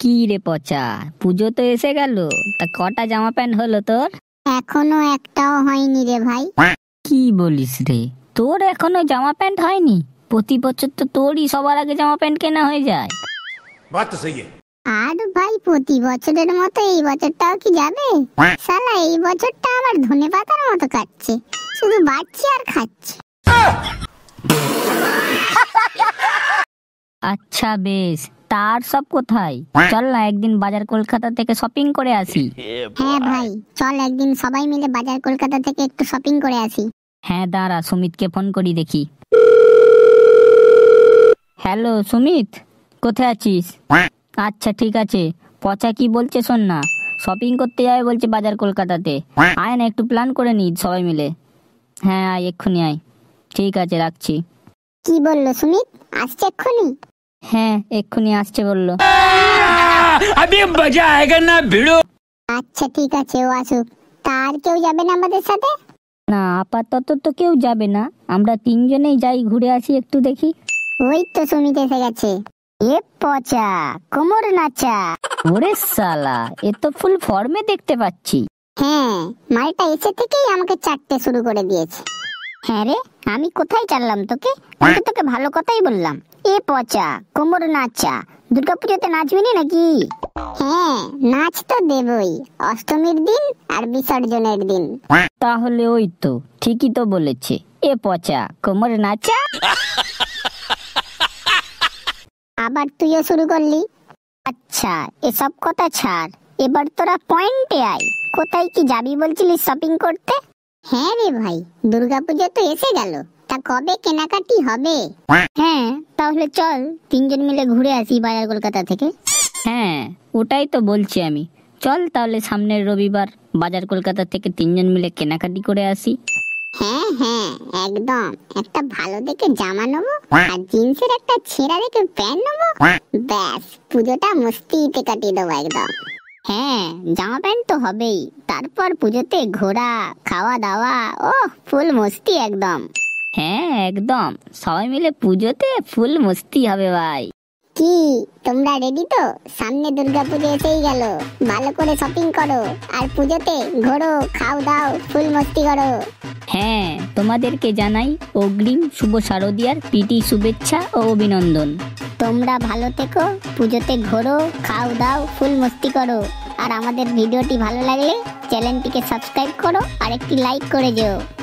কি রে পচা পুজো তো এসে গেল তা কটা জামা প্যান্ট হলো তোর এখনো একটাও হয়নি রে ভাই কি বলিস রে তোর এখনো জামা প্যান্ট হয়নি প্রতি বছর তো তোরই সবার আগে জামা প্যান্ট কেনা হয়ে যায় আর ভাই প্রতি বছরের মতো এই বছরটাও কি যাবে হ্যাঁ। শালা এই বছরটা আমার ধনে পাতার মতো কাটছে শুধু বাড়ছে আর খাচ্ছে আচ্ছা বেশ তার সব কোথায় চল না একদিন বাজার কলকাতা থেকে শপিং করে আসি হ্যাঁ ভাই চল একদিন সবাই মিলে বাজার কলকাতা থেকে একটু শপিং করে আসি হ্যাঁ দাঁড়া সুমিতকে ফোন করি দেখি হ্যালো সুমিত কোথায় আছিস আচ্ছা ঠিক আছে পচা কি বলছে শোন না শপিং করতে যাবে বলছে বাজার কলকাতাতে আয় না একটু প্ল্যান করে নি সবাই মিলে হ্যাঁ আয় এক্ষুনি আয় ঠিক আছে রাখছি কি বললো সুমিত আসছে এক্ষুনি হ্যাঁ এক্ষুনি আসছে বললো আচ্ছা ঠিক আছে ও আসুক তার কেউ যাবে না আমাদের সাথে না আপাতত তো কেউ যাবে না আমরা তিনজনেই যাই ঘুরে আসি একটু দেখি ওই তো সুমিত এসে গেছে এ পচা কোমর নাচা ওরে সালা এ তো ফুল ফর্মে দেখতে পাচ্ছি হ্যাঁ মালটা এসে থেকেই আমাকে চাটতে শুরু করে দিয়েছে হ্যাঁ রে আমি কোথায় চাললাম তোকে আমি তোকে ভালো কথাই বললাম এ পচা কোমর নাচা দুর্গাপুজোতে নাচবি না নাকি হ্যাঁ নাচ তো দেবই অষ্টমীর দিন আর বিসর্জনের দিন তাহলে ওই তো ঠিকই তো বলেছে এ পচা কোমর নাচা আবার তুইও শুরু করলি আচ্ছা এসব কথা ছাড় এবার তোরা পয়েন্টে আয় কোথায় কি যাবি বলছিলি শপিং করতে হ্যাঁ রে ভাই দুর্গাপূজা তো এসে গেল তা কবে কেনাকাটি হবে হ্যাঁ তাহলে চল তিনজন মিলে ঘুরে আসি বাজার কলকাতা থেকে হ্যাঁ ওটাই তো বলছি আমি চল তাহলে সামনের রবিবার বাজার কলকাতা থেকে তিনজন মিলে কেনাকাটি করে আসি হ্যাঁ হ্যাঁ একদম একটা ভালো দেখে জামা নেবো আর জিন্সের একটা ছেঁড়া দেখে প্যান্ট নেবো ব্যাস পুজোটা মস্তিতে কাটিয়ে দেবো একদম হ্যাঁ জামা প্যান্ট তো হবেই তারপর পুজোতে ঘোরা খাওয়া দাওয়া ও ফুল মস্তি একদম হ্যাঁ একদম সবাই মিলে পুজোতে ফুল মস্তি হবে ভাই কি তোমরা রেডি তো সামনে দুর্গাপুজো এসেই গেল ভালো করে শপিং করো আর পুজোতে ঘোরো খাও দাও ফুল মস্তি করো হ্যাঁ তোমাদেরকে জানাই অগ্রিম শুভ শারদিয়ার পিটি শুভেচ্ছা ও অভিনন্দন তোমরা ভালো থেকো পুজোতে ঘোরো খাও দাও ফুল মস্তি করো আর আমাদের ভিডিওটি ভালো লাগলে চ্যানেলটিকে সাবস্ক্রাইব করো আর একটি লাইক করে যেও